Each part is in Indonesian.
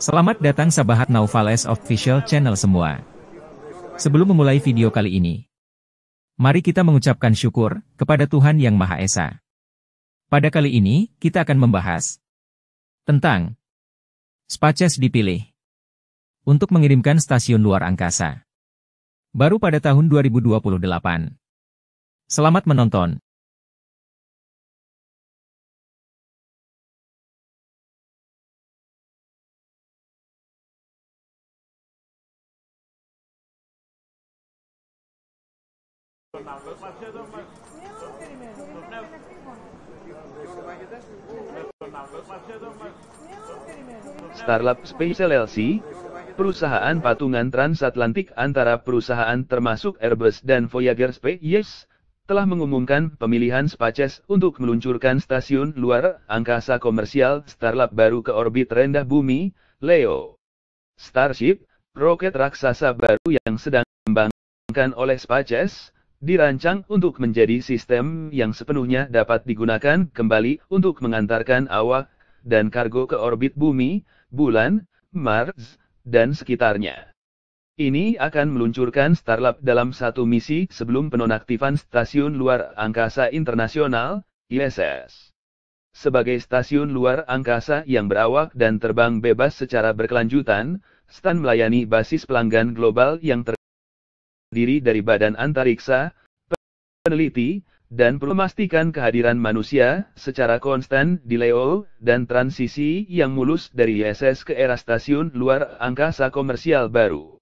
Selamat datang sahabat Naufales Official Channel semua. Sebelum memulai video kali ini, mari kita mengucapkan syukur kepada Tuhan Yang Maha Esa. Pada kali ini, kita akan membahas tentang Spaces dipilih untuk mengirimkan stasiun luar angkasa. Baru pada tahun 2028. Selamat menonton. Starlab Space LLC, perusahaan patungan transatlantik antara perusahaan termasuk Airbus dan Voyager Space, telah mengumumkan pemilihan Spaces untuk meluncurkan stasiun luar angkasa komersial Starlab baru ke orbit rendah bumi, LEO. Starship, roket raksasa baru yang sedang dikembangkan oleh Spaces, dirancang untuk menjadi sistem yang sepenuhnya dapat digunakan kembali untuk mengantarkan awak dan kargo ke orbit bumi, bulan, Mars, dan sekitarnya. Ini akan meluncurkan Starlab dalam satu misi sebelum penonaktifan Stasiun Luar Angkasa Internasional, ISS. Sebagai stasiun luar angkasa yang berawak dan terbang bebas secara berkelanjutan, Stan melayani basis pelanggan global yang ter diri dari badan antariksa, peneliti, dan memastikan kehadiran manusia secara konstan di Leo dan transisi yang mulus dari ISS ke era stasiun luar angkasa komersial baru.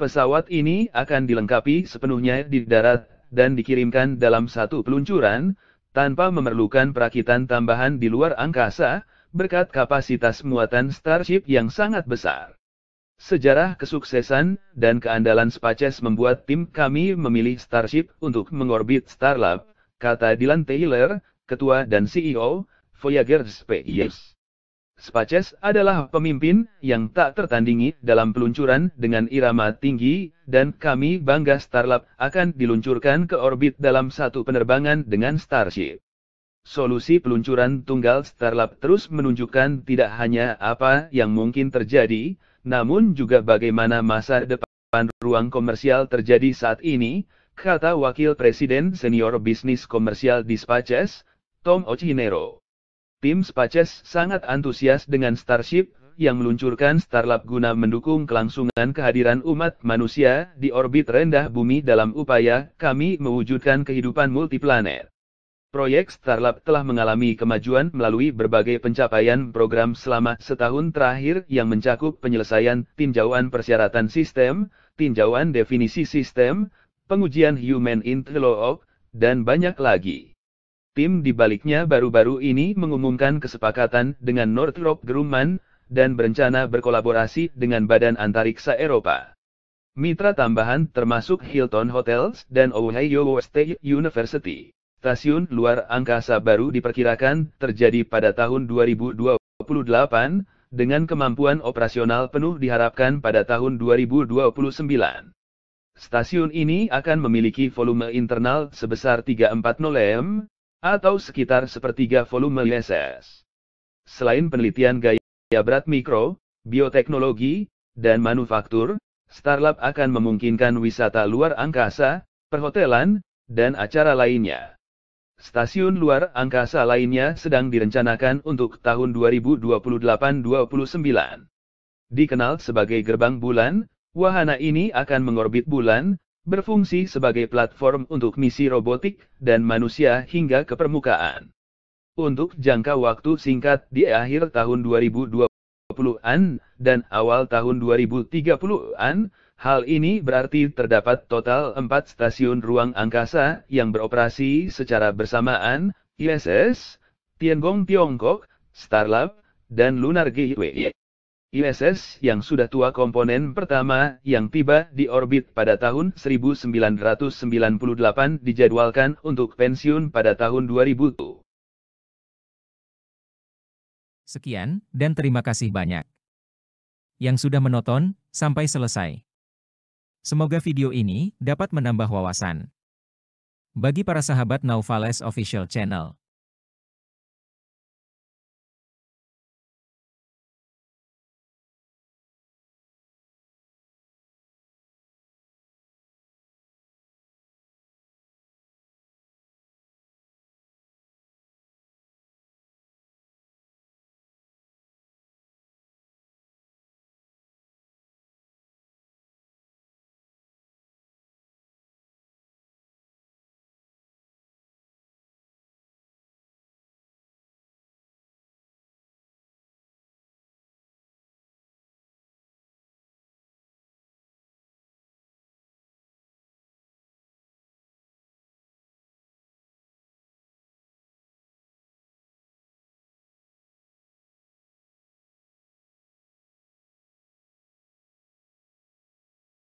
Pesawat ini akan dilengkapi sepenuhnya di darat dan dikirimkan dalam satu peluncuran tanpa memerlukan perakitan tambahan di luar angkasa berkat kapasitas muatan Starship yang sangat besar. Sejarah kesuksesan dan keandalan Spaces membuat tim kami memilih Starship untuk mengorbit Starlab, kata Dylan Taylor, ketua dan CEO Voyager Space. Spaces adalah pemimpin yang tak tertandingi dalam peluncuran dengan irama tinggi, dan kami bangga Starlab akan diluncurkan ke orbit dalam satu penerbangan dengan Starship. Solusi peluncuran tunggal Starlab terus menunjukkan tidak hanya apa yang mungkin terjadi, namun juga bagaimana masa depan ruang komersial terjadi saat ini, kata Wakil Presiden Senior Bisnis Komersial di Spaces, Tom Ochinero. Tim Spaces sangat antusias dengan Starship, yang meluncurkan Starlab guna mendukung kelangsungan kehadiran umat manusia di orbit rendah bumi dalam upaya kami mewujudkan kehidupan multiplanet proyek Starlab telah mengalami kemajuan melalui berbagai pencapaian program selama setahun terakhir yang mencakup penyelesaian tinjauan persyaratan sistem, tinjauan definisi sistem, pengujian human interlock, dan banyak lagi. Tim di baliknya baru-baru ini mengumumkan kesepakatan dengan Northrop Grumman, dan berencana berkolaborasi dengan Badan Antariksa Eropa. Mitra tambahan termasuk Hilton Hotels dan Ohio State University stasiun luar angkasa baru diperkirakan terjadi pada tahun 2028, dengan kemampuan operasional penuh diharapkan pada tahun 2029. Stasiun ini akan memiliki volume internal sebesar 340 m, atau sekitar sepertiga volume ISS. Selain penelitian gaya berat mikro, bioteknologi, dan manufaktur, Starlab akan memungkinkan wisata luar angkasa, perhotelan, dan acara lainnya. Stasiun luar angkasa lainnya sedang direncanakan untuk tahun 2028-29. Dikenal sebagai gerbang bulan, wahana ini akan mengorbit bulan, berfungsi sebagai platform untuk misi robotik dan manusia hingga ke permukaan. Untuk jangka waktu singkat di akhir tahun 2020. 2020-an dan awal tahun 2030-an, hal ini berarti terdapat total empat stasiun ruang angkasa yang beroperasi secara bersamaan, ISS, Tiangong Tiongkok, Starlab, dan Lunar Gateway. ISS yang sudah tua komponen pertama yang tiba di orbit pada tahun 1998 dijadwalkan untuk pensiun pada tahun 2000. Sekian, dan terima kasih banyak. Yang sudah menonton, sampai selesai. Semoga video ini dapat menambah wawasan. Bagi para sahabat Naufales Official Channel.